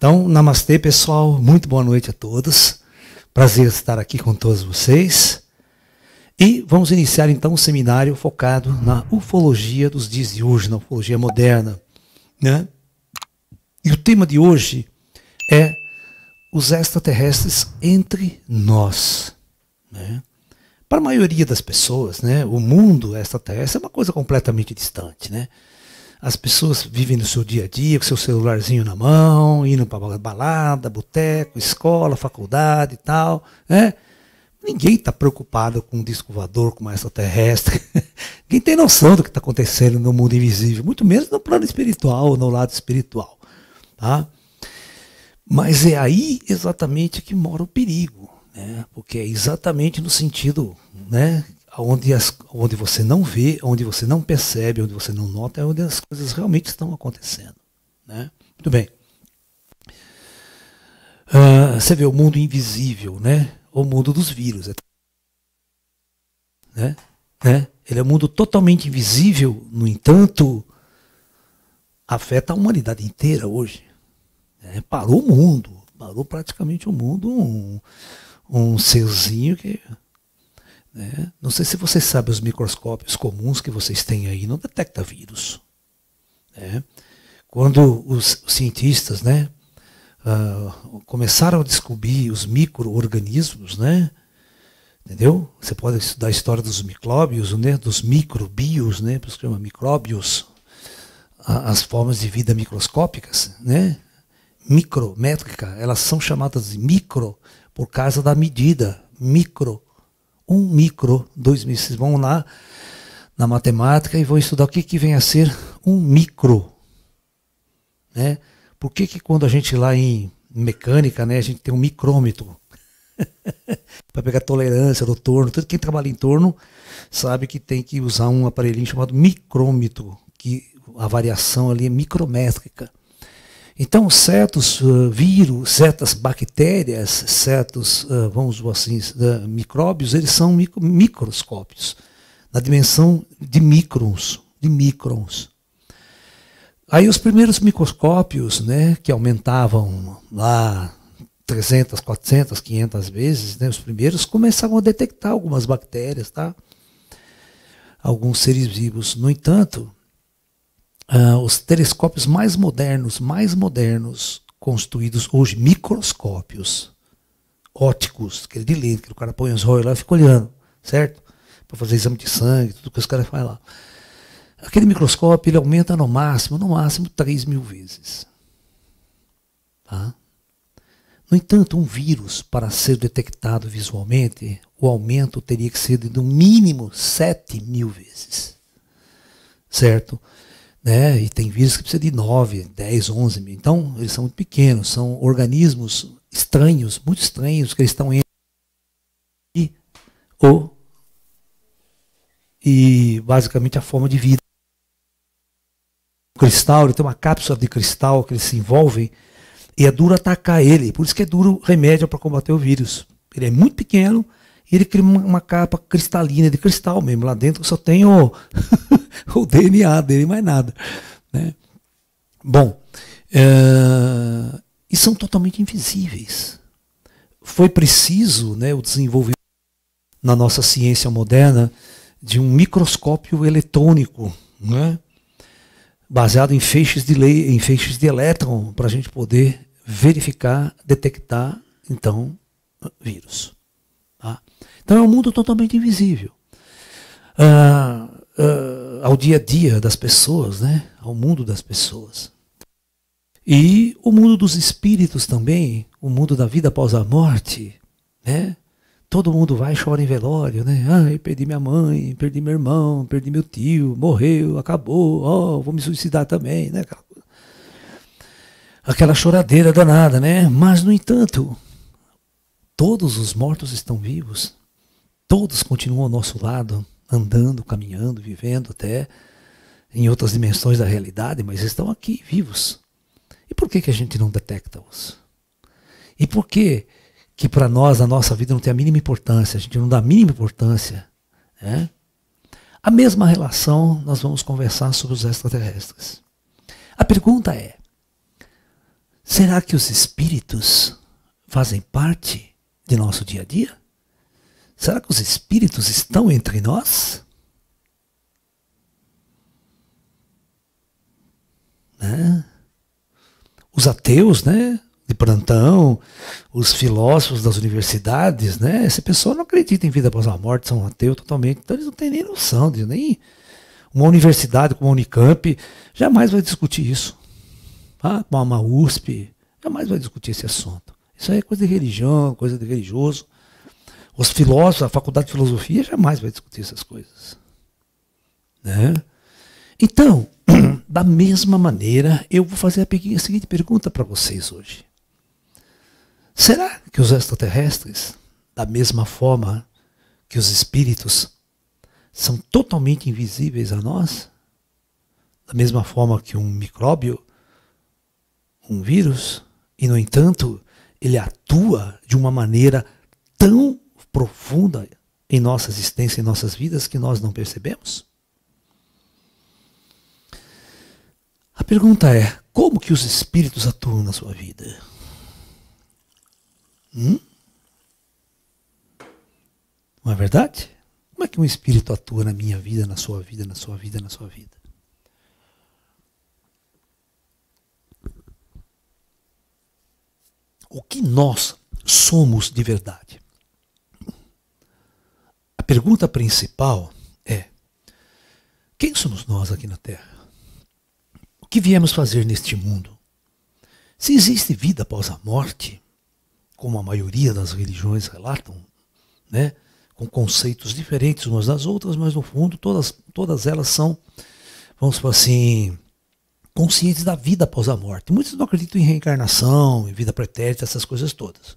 Então, namastê pessoal, muito boa noite a todos. Prazer estar aqui com todos vocês. E vamos iniciar então um seminário focado na ufologia dos dias de hoje, na ufologia moderna. Né? E o tema de hoje é os extraterrestres entre nós. Né? Para a maioria das pessoas, né, o mundo extraterrestre é uma coisa completamente distante. Né? As pessoas vivem no seu dia a dia, com seu celularzinho na mão, indo para balada, boteco, escola, faculdade e tal, né? Ninguém está preocupado com um disco voador, com uma extraterrestre. Ninguém tem noção do que está acontecendo no mundo invisível, muito menos no plano espiritual, no lado espiritual. Tá? Mas é aí exatamente que mora o perigo, né? porque é exatamente no sentido né, onde, as, onde você não vê, onde você não percebe, onde você não nota, é onde as coisas realmente estão acontecendo. Né? Muito bem. Uh, você vê o mundo invisível, né? o mundo dos vírus. É né? Né? Ele é um mundo totalmente invisível, no entanto, afeta a humanidade inteira hoje. Né? Parou o mundo, parou praticamente o mundo, um, um serzinho que né? Não sei se você sabe os microscópios comuns que vocês têm aí, não detecta vírus. Né? Quando os cientistas né, uh, começaram a descobrir os micro-organismos, né, Entendeu? Você pode estudar a história dos micróbios, né? dos microbios, né? por isso que chama micróbios, as formas de vida microscópicas, né? micrométrica, elas são chamadas de micro por causa da medida, micro um micro, dois mísseis, Vamos lá na matemática e vão estudar o que, que vem a ser um micro. Né? Por que, que quando a gente lá em mecânica, né, a gente tem um micrômetro? para pegar tolerância do torno, todo quem trabalha em torno sabe que tem que usar um aparelhinho chamado micrômetro, que a variação ali é micrométrica. Então, certos uh, vírus, certas bactérias, certos, uh, vamos dizer assim, uh, micróbios, eles são micro, microscópios, na dimensão de microns, de microns. Aí os primeiros microscópios, né, que aumentavam lá 300, 400, 500 vezes, né, os primeiros começavam a detectar algumas bactérias, tá? Alguns seres vivos. No entanto, uh, os telescópios mais modernos, mais modernos construídos hoje, microscópios óticos, aquele de lente, que o cara põe os olhos lá e fica olhando, certo? Para fazer exame de sangue, tudo que os caras fazem lá. Aquele microscópio ele aumenta no máximo, no máximo 3 mil vezes. Tá? No entanto, um vírus, para ser detectado visualmente, o aumento teria que ser de no mínimo 7 mil vezes. Certo? Né? E tem vírus que precisa de 9, 10, 11 mil. Então, eles são muito pequenos, são organismos estranhos, muito estranhos, que eles estão entre e, o, e basicamente a forma de vida. O cristal, ele tem uma cápsula de cristal que eles se envolvem e é duro atacar ele. Por isso que é duro remédio para combater o vírus. Ele é muito pequeno e ele cria uma, uma capa cristalina de cristal mesmo. Lá dentro só tem o. o DNA dele, mais nada. Né? Bom, é, e são totalmente invisíveis. Foi preciso né, o desenvolvimento na nossa ciência moderna de um microscópio eletrônico, né, baseado em feixes de lei, em feixes de elétron, para a gente poder verificar, detectar, então, vírus. Tá? Então é um mundo totalmente invisível. Uh, ao dia a dia das pessoas, né? ao mundo das pessoas. E o mundo dos espíritos também, o mundo da vida após a morte, né? Todo mundo vai e chora em velório, né? Ai, perdi minha mãe, perdi meu irmão, perdi meu tio, morreu, acabou, ó, oh, vou me suicidar também, né? Aquela choradeira danada, né? Mas, no entanto, todos os mortos estão vivos, todos continuam ao nosso lado, andando, caminhando, vivendo até em outras dimensões da realidade, mas estão aqui vivos. E por que, que a gente não detecta-os? E por que que para nós a nossa vida não tem a mínima importância, a gente não dá a mínima importância? Né? A mesma relação nós vamos conversar sobre os extraterrestres. A pergunta é: será que os espíritos fazem parte de nosso dia a dia? Será que os espíritos estão entre nós? Né? Os ateus, né? De plantão, os filósofos das universidades, né? Esse pessoal não acredita em vida após a morte, são ateus totalmente. Então eles não têm nem noção de nem uma universidade como a Unicamp jamais vai discutir isso. Ah, uma USP jamais vai discutir esse assunto. Isso aí é coisa de religião, coisa de religioso. Os filósofos, a faculdade de filosofia jamais vai discutir essas coisas. Né? Então, da mesma maneira, eu vou fazer a seguinte pergunta para vocês hoje. Será que os extraterrestres, da mesma forma que os espíritos, são totalmente invisíveis a nós? Da mesma forma que um micróbio, um vírus, e no entanto, ele atua de uma maneira tão profunda em nossa existência, em nossas vidas, que nós não percebemos? A pergunta é: como que os espíritos atuam na sua vida? Hum? Não é verdade? Como é que um espírito atua na minha vida, na sua vida, na sua vida, na sua vida? O que nós somos de verdade? pergunta principal é: quem somos nós aqui na Terra? O que viemos fazer neste mundo? Se existe vida após a morte, como a maioria das religiões relatam, né, com conceitos diferentes umas das outras, mas no fundo todas, todas elas são, vamos falar assim, conscientes da vida após a morte. Muitos não acreditam em reencarnação, em vida pretérita, essas coisas todas.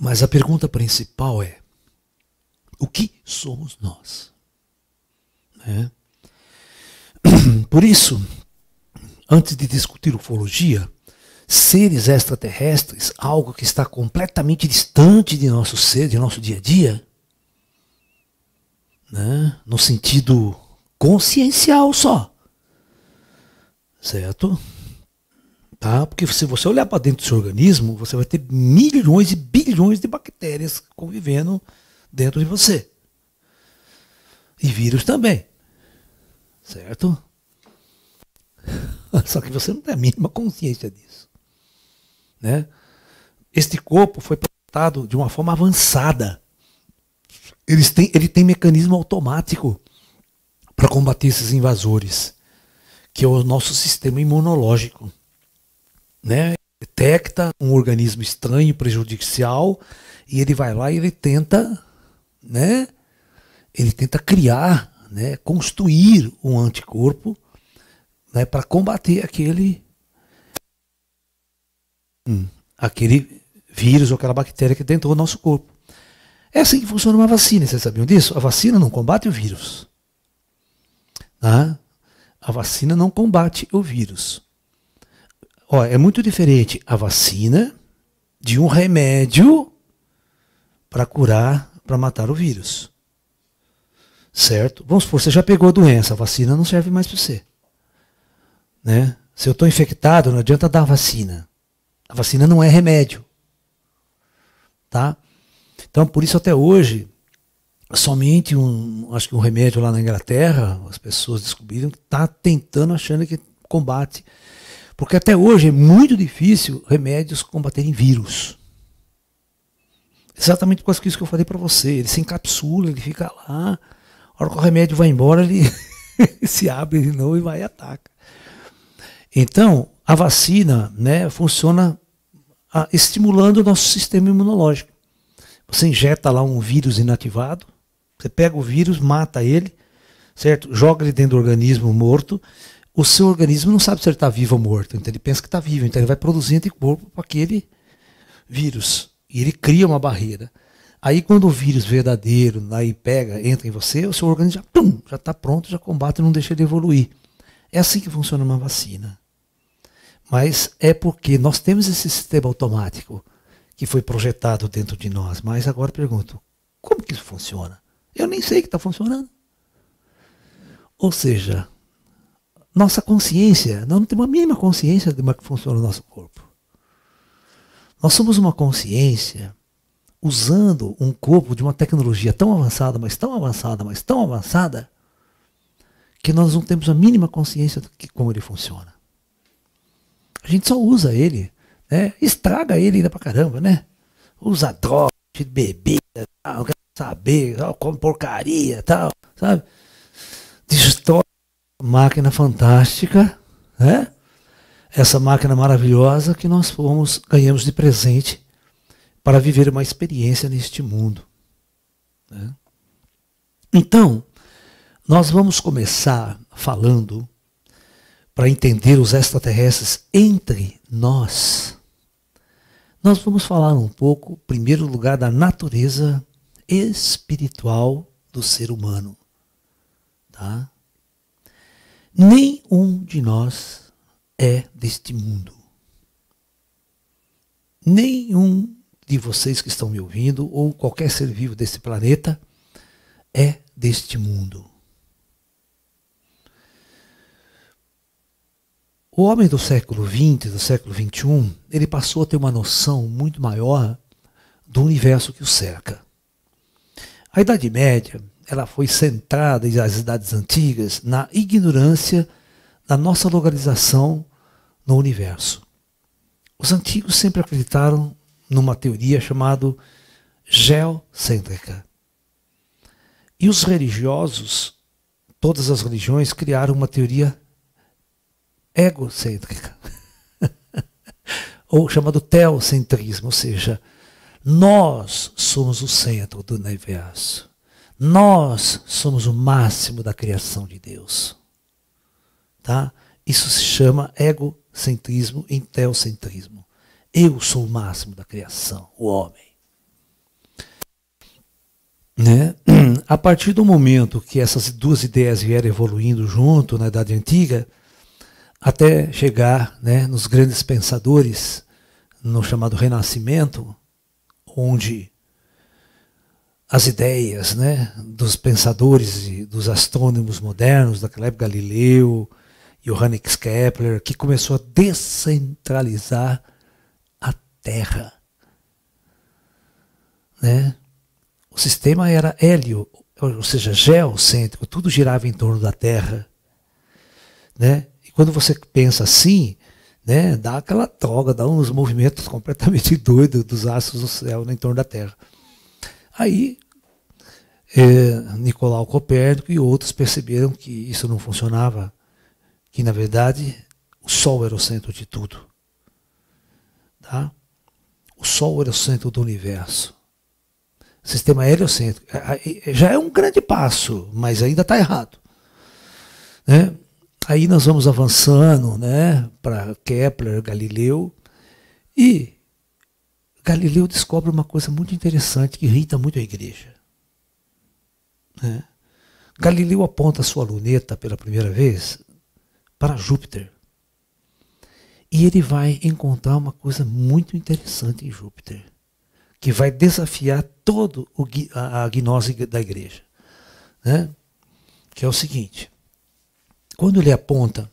Mas a pergunta principal é: o que somos nós? Né? Por isso, antes de discutir ufologia, seres extraterrestres, algo que está completamente distante de nosso ser, de nosso dia a dia, né? no sentido consciencial só, certo? Tá? Porque se você olhar para dentro do seu organismo, você vai ter milhões e bilhões de bactérias convivendo dentro de você. E vírus também. Certo? Só que você não tem a mínima consciência disso. Né? Este corpo foi plantado de uma forma avançada. Eles têm, ele tem mecanismo automático para combater esses invasores, que é o nosso sistema imunológico né, detecta um organismo estranho, prejudicial, e ele vai lá e ele tenta, né, ele tenta criar, né, construir um anticorpo né, para combater aquele, hum, aquele vírus ou aquela bactéria que tentou o nosso corpo. É assim que funciona uma vacina, vocês sabiam disso? A vacina não combate o vírus. Né? A vacina não combate o vírus. Ó, é muito diferente a vacina de um remédio para curar, para matar o vírus. Certo? Vamos supor, você já pegou a doença, a vacina não serve mais para você. Né? Se eu estou infectado, não adianta dar a vacina. A vacina não é remédio. Tá? Então, por isso até hoje, somente um, acho que um remédio lá na Inglaterra, as pessoas descobriram que está tentando, achando que combate porque até hoje é muito difícil remédios combaterem vírus. Exatamente com isso que eu falei para você. Ele se encapsula, ele fica lá. A hora que o remédio vai embora, ele se abre de novo e vai e ataca. Então, a vacina né, funciona ah, estimulando o nosso sistema imunológico. Você injeta lá um vírus inativado, você pega o vírus, mata ele, certo? Joga ele dentro do organismo morto, o seu organismo não sabe se ele está vivo ou morto. Então ele pensa que está vivo, então ele vai produzir anticorpo para aquele vírus. E ele cria uma barreira. Aí quando o vírus verdadeiro aí pega, entra em você, o seu organismo já pum, já está pronto, já combate, não deixa ele evoluir. É assim que funciona uma vacina. Mas é porque nós temos esse sistema automático que foi projetado dentro de nós. Mas agora pergunto, como que isso funciona? Eu nem sei que está funcionando. Ou seja, nossa consciência. Nós não temos a mínima consciência de como é funciona o nosso corpo. Nós somos uma consciência usando um corpo de uma tecnologia tão avançada, mas tão avançada, mas tão avançada, que nós não temos a mínima consciência de que, como ele funciona. A gente só usa ele, né? estraga ele ainda pra caramba, né? Usa droga, bebida, tal, quer saber, tal, come porcaria, tal, sabe? Destrói máquina fantástica, né? essa máquina maravilhosa que nós fomos, ganhamos de presente para viver uma experiência neste mundo. Né? Então, nós vamos começar falando para entender os extraterrestres entre nós. Nós vamos falar um pouco, em primeiro lugar, da natureza espiritual do ser humano. Tá? Nenhum de nós é deste mundo. Nenhum de vocês que estão me ouvindo, ou qualquer ser vivo desse planeta, é deste mundo. O homem do século XX, do século XXI, ele passou a ter uma noção muito maior do universo que o cerca. A Idade Média ela foi centrada nas cidades antigas na ignorância da nossa localização no universo. Os antigos sempre acreditaram numa teoria chamada geocêntrica. E os religiosos, todas as religiões, criaram uma teoria egocêntrica, ou chamado teocentrismo, ou seja, nós somos o centro do universo. Nós somos o máximo da criação de Deus. Tá? Isso se chama egocentrismo e teocentrismo. Eu sou o máximo da criação, o homem. Né? A partir do momento que essas duas ideias vieram evoluindo junto na Idade Antiga, até chegar né, nos grandes pensadores, no chamado Renascimento, onde as ideias né, dos pensadores e dos astrônomos modernos, daquela época Galileu, Johannes Kepler, que começou a descentralizar a Terra. Né? O sistema era hélio, ou seja, geocêntrico, tudo girava em torno da Terra. Né? E quando você pensa assim, né, dá aquela droga, dá uns movimentos completamente doidos dos astros do céu né, em torno da Terra. Aí é, Nicolau Copérnico e outros perceberam que isso não funcionava, que na verdade o Sol era o centro de tudo. Tá? O Sol era o centro do universo. O sistema heliocêntrico. Já é um grande passo, mas ainda está errado. Né? Aí nós vamos avançando né, para Kepler, Galileu, e Galileu descobre uma coisa muito interessante que irrita muito a igreja. Né? Galileu aponta sua luneta pela primeira vez para Júpiter. E ele vai encontrar uma coisa muito interessante em Júpiter, que vai desafiar todo o, a, a gnose da igreja. Né? Que é o seguinte: quando ele aponta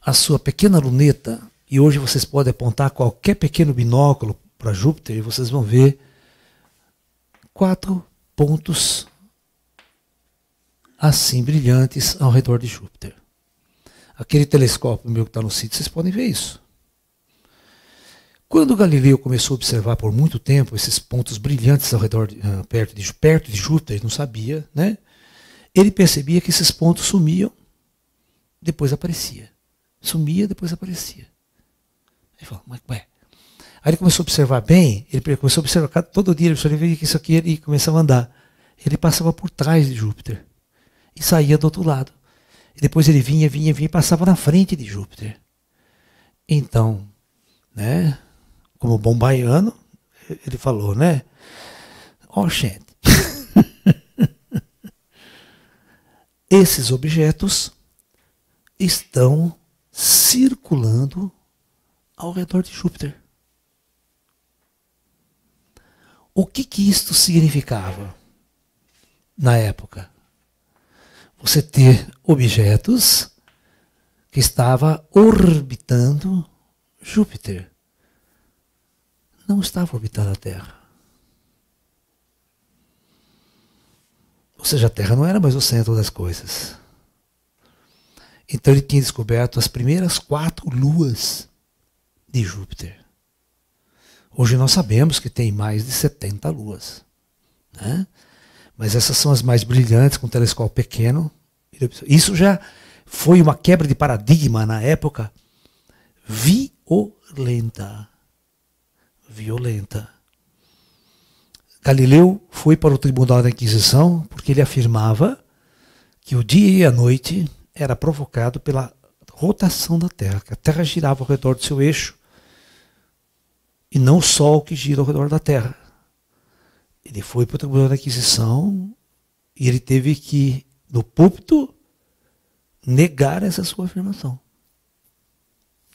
a sua pequena luneta e hoje vocês podem apontar qualquer pequeno binóculo para Júpiter e vocês vão ver quatro pontos assim brilhantes ao redor de Júpiter. Aquele telescópio meu que está no sítio, vocês podem ver isso. Quando Galileu começou a observar por muito tempo esses pontos brilhantes ao redor de, ah, perto, de, perto de Júpiter, ele não sabia, né? Ele percebia que esses pontos sumiam, depois aparecia. Sumia, depois aparecia. Ele falou, mas ué. Aí ele começou a observar bem, ele começou a observar, todo dia ele começou que isso aqui e começava a andar. Ele passava por trás de Júpiter e saía do outro lado. E depois ele vinha, vinha, vinha e passava na frente de Júpiter. Então, né, como bom baiano, ele falou, né? oh, gente, esses objetos estão circulando ao redor de Júpiter. O que que isto significava na época? Você ter objetos que estava orbitando Júpiter. Não estava orbitando a Terra. Ou seja, a Terra não era mais o centro das coisas. Então ele tinha descoberto as primeiras quatro luas de Júpiter. Hoje nós sabemos que tem mais de 70 luas. Né? Mas essas são as mais brilhantes, com um telescópio pequeno. Isso já foi uma quebra de paradigma na época violenta. Violenta. Galileu foi para o tribunal da Inquisição porque ele afirmava que o dia e a noite era provocado pela rotação da Terra, que a Terra girava ao redor do seu eixo e não só o que gira ao redor da Terra. Ele foi para o Tribunal da aquisição e ele teve que, no púlpito, negar essa sua afirmação.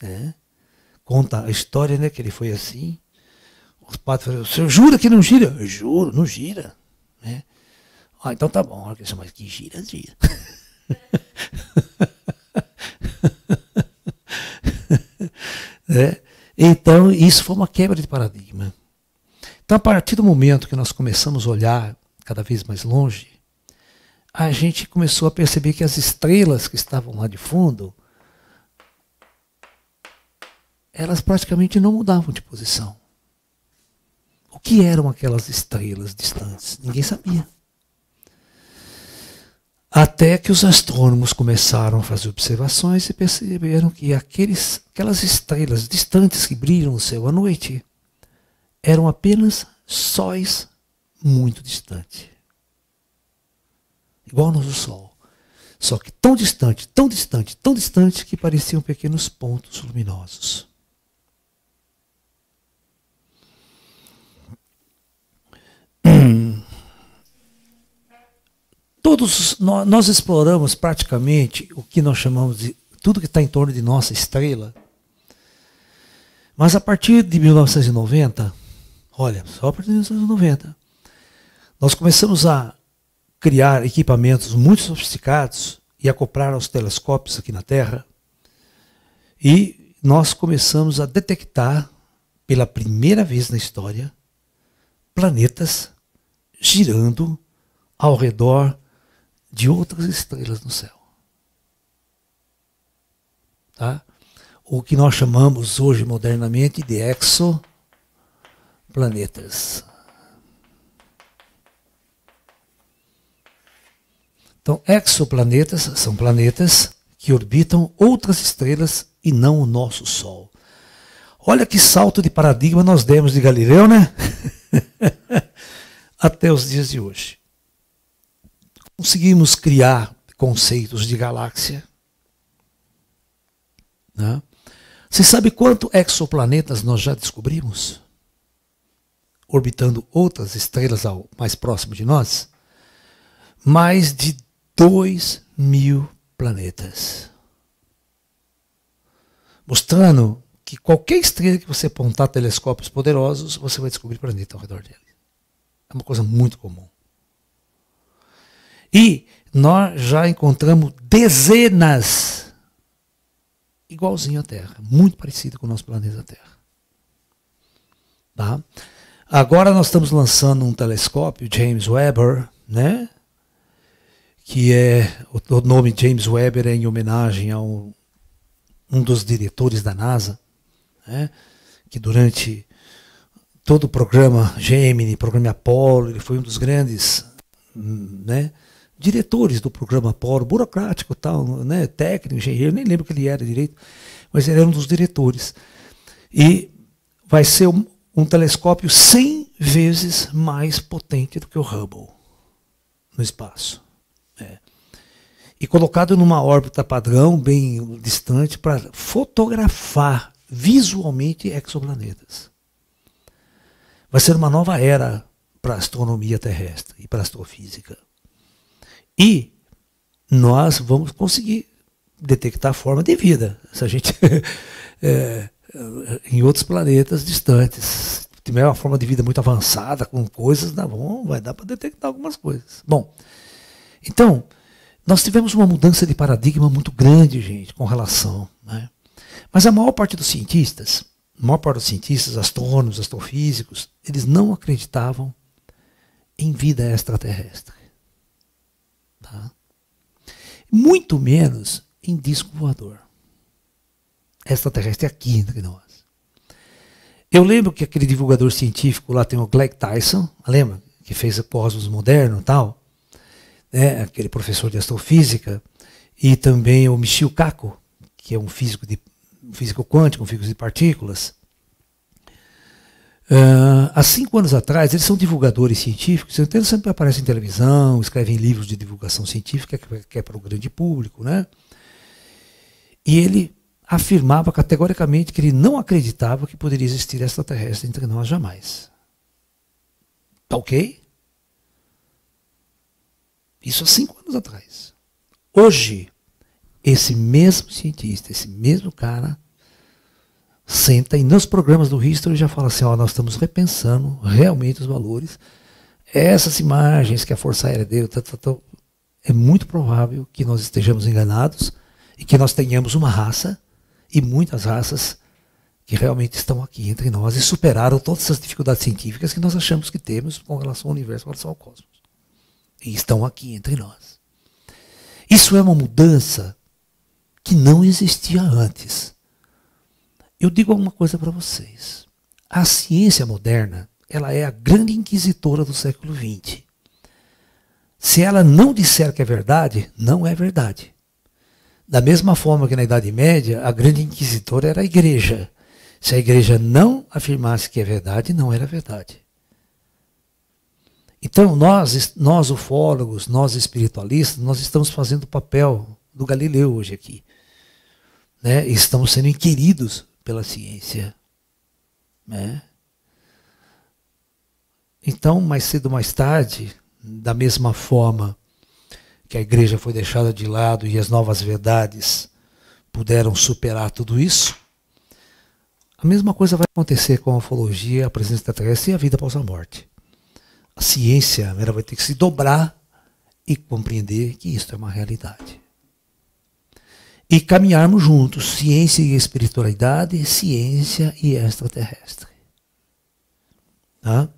Né? Conta a história né, que ele foi assim. Os padres falaram, o senhor jura que não gira? Eu juro, não gira. Né? Ah, então tá bom. Mas que gira, gira. né? Então, isso foi uma quebra de paradigma. Então, a partir do momento que nós começamos a olhar cada vez mais longe, a gente começou a perceber que as estrelas que estavam lá de fundo, elas praticamente não mudavam de posição. O que eram aquelas estrelas distantes? Ninguém sabia. Até que os astrônomos começaram a fazer observações e perceberam que aqueles, aquelas estrelas distantes que brilham no céu à noite eram apenas sóis muito distantes. Igual ao nosso Sol. Só que tão distante, tão distante, tão distante que pareciam pequenos pontos luminosos. Todos nós, nós exploramos praticamente o que nós chamamos de tudo que está em torno de nossa estrela. Mas a partir de 1990, olha, só a partir de 1990, nós começamos a criar equipamentos muito sofisticados e acoplar aos telescópios aqui na Terra. E nós começamos a detectar, pela primeira vez na história, planetas girando ao redor de outras estrelas no céu. Tá? O que nós chamamos hoje modernamente de exoplanetas. Então, exoplanetas são planetas que orbitam outras estrelas e não o nosso Sol. Olha que salto de paradigma nós demos de Galileu, né? Até os dias de hoje conseguimos criar conceitos de galáxia. Né? Você sabe quanto exoplanetas nós já descobrimos? Orbitando outras estrelas ao mais próximo de nós? Mais de 2 mil planetas. Mostrando que qualquer estrela que você apontar telescópios poderosos, você vai descobrir planeta ao redor dele. É uma coisa muito comum. E nós já encontramos dezenas igualzinho à Terra, muito parecido com o nosso planeta Terra. Tá? Agora nós estamos lançando um telescópio, James Webber, né? que é o nome James Webber é em homenagem a um, um dos diretores da NASA, né? que durante todo o programa Gemini, programa Apollo, ele foi um dos grandes né? diretores do programa Poro, burocrático tal, né, técnico, engenheiro, nem lembro que ele era direito, mas ele era um dos diretores. E vai ser um, um telescópio 100 vezes mais potente do que o Hubble no espaço. É. E colocado numa órbita padrão, bem distante, para fotografar visualmente exoplanetas. Vai ser uma nova era para a astronomia terrestre e para a astrofísica. E nós vamos conseguir detectar forma de vida. Se a gente é, em outros planetas distantes tiver uma forma de vida muito avançada com coisas, não, vai dar para detectar algumas coisas. Bom, então nós tivemos uma mudança de paradigma muito grande, gente, com relação. Né? Mas a maior parte dos cientistas, a maior parte dos cientistas, astrônomos, astrofísicos, eles não acreditavam em vida extraterrestre. Tá? Muito menos em disco voador. Extraterrestre aqui entre nós. Eu lembro que aquele divulgador científico lá tem o Greg Tyson, lembra? Que fez o Cosmos Moderno e tal. Né? Aquele professor de astrofísica. E também o Michio Kaku, que é um físico de um físico quântico, um físico de partículas. Uh, há cinco anos atrás, eles são divulgadores científicos, então eles sempre aparecem em televisão, escrevem livros de divulgação científica, é, que é para o grande público. Né? E ele afirmava categoricamente que ele não acreditava que poderia existir extraterrestre entre nós jamais. Tá ok? Isso há cinco anos atrás. Hoje, esse mesmo cientista, esse mesmo cara, senta e nos programas do History já fala assim, ó, nós estamos repensando realmente os valores. Essas imagens que a Força Aérea deu, tá, tá, tá, é muito provável que nós estejamos enganados e que nós tenhamos uma raça e muitas raças que realmente estão aqui entre nós e superaram todas essas dificuldades científicas que nós achamos que temos com relação ao universo, com relação ao cosmos. E estão aqui entre nós. Isso é uma mudança que não existia antes. Eu digo alguma coisa para vocês. A ciência moderna, ela é a grande inquisitora do século XX. Se ela não disser que é verdade, não é verdade. Da mesma forma que na Idade Média, a grande inquisitora era a igreja. Se a igreja não afirmasse que é verdade, não era verdade. Então, nós, nós ufólogos, nós espiritualistas, nós estamos fazendo o papel do Galileu hoje aqui. Né? Estamos sendo inquiridos pela ciência. Né? Então, mais cedo ou mais tarde, da mesma forma que a igreja foi deixada de lado e as novas verdades puderam superar tudo isso, a mesma coisa vai acontecer com a ufologia, a presença da terrestre e a vida após a morte. A ciência ela vai ter que se dobrar e compreender que isso é uma realidade e caminharmos juntos, ciência e espiritualidade, ciência e extraterrestre. Tá?